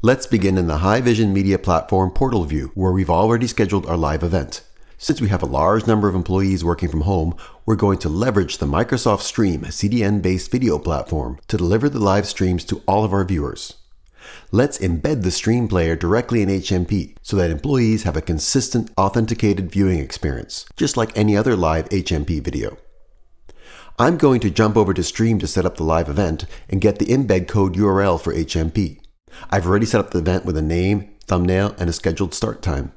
Let's begin in the High Vision Media Platform portal view, where we've already scheduled our live event. Since we have a large number of employees working from home, we're going to leverage the Microsoft Stream CDN based video platform to deliver the live streams to all of our viewers. Let's embed the stream player directly in HMP so that employees have a consistent, authenticated viewing experience, just like any other live HMP video. I'm going to jump over to Stream to set up the live event and get the embed code URL for HMP. I've already set up the event with a name, thumbnail, and a scheduled start time.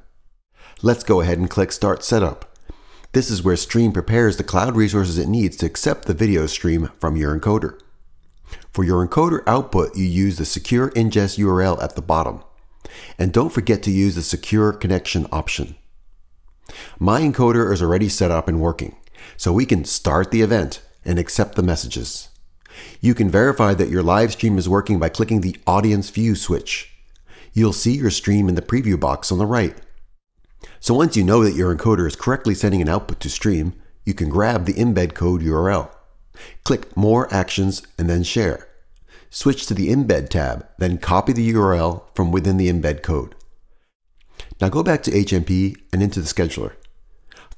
Let's go ahead and click Start Setup. This is where Stream prepares the cloud resources it needs to accept the video stream from your encoder. For your encoder output, you use the secure ingest URL at the bottom. And don't forget to use the secure connection option. My encoder is already set up and working, so we can start the event and accept the messages. You can verify that your live stream is working by clicking the Audience View switch. You'll see your stream in the preview box on the right. So once you know that your encoder is correctly sending an output to stream, you can grab the embed code URL. Click More Actions and then Share. Switch to the Embed tab, then copy the URL from within the embed code. Now go back to HMP and into the scheduler.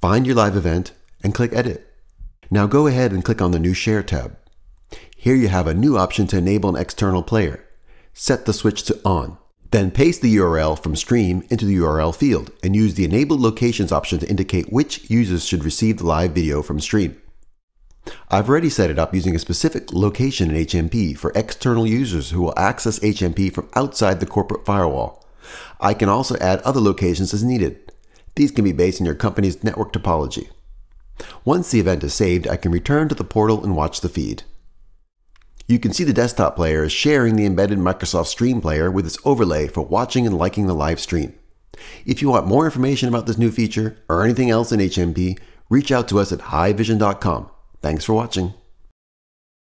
Find your live event and click Edit. Now go ahead and click on the new Share tab. Here you have a new option to enable an external player. Set the switch to on. Then paste the URL from stream into the URL field and use the enabled locations option to indicate which users should receive the live video from stream. I've already set it up using a specific location in HMP for external users who will access HMP from outside the corporate firewall. I can also add other locations as needed. These can be based on your company's network topology. Once the event is saved, I can return to the portal and watch the feed. You can see the desktop player is sharing the embedded Microsoft Stream Player with its overlay for watching and liking the live stream. If you want more information about this new feature or anything else in HMP, reach out to us at highvision.com. Thanks for watching.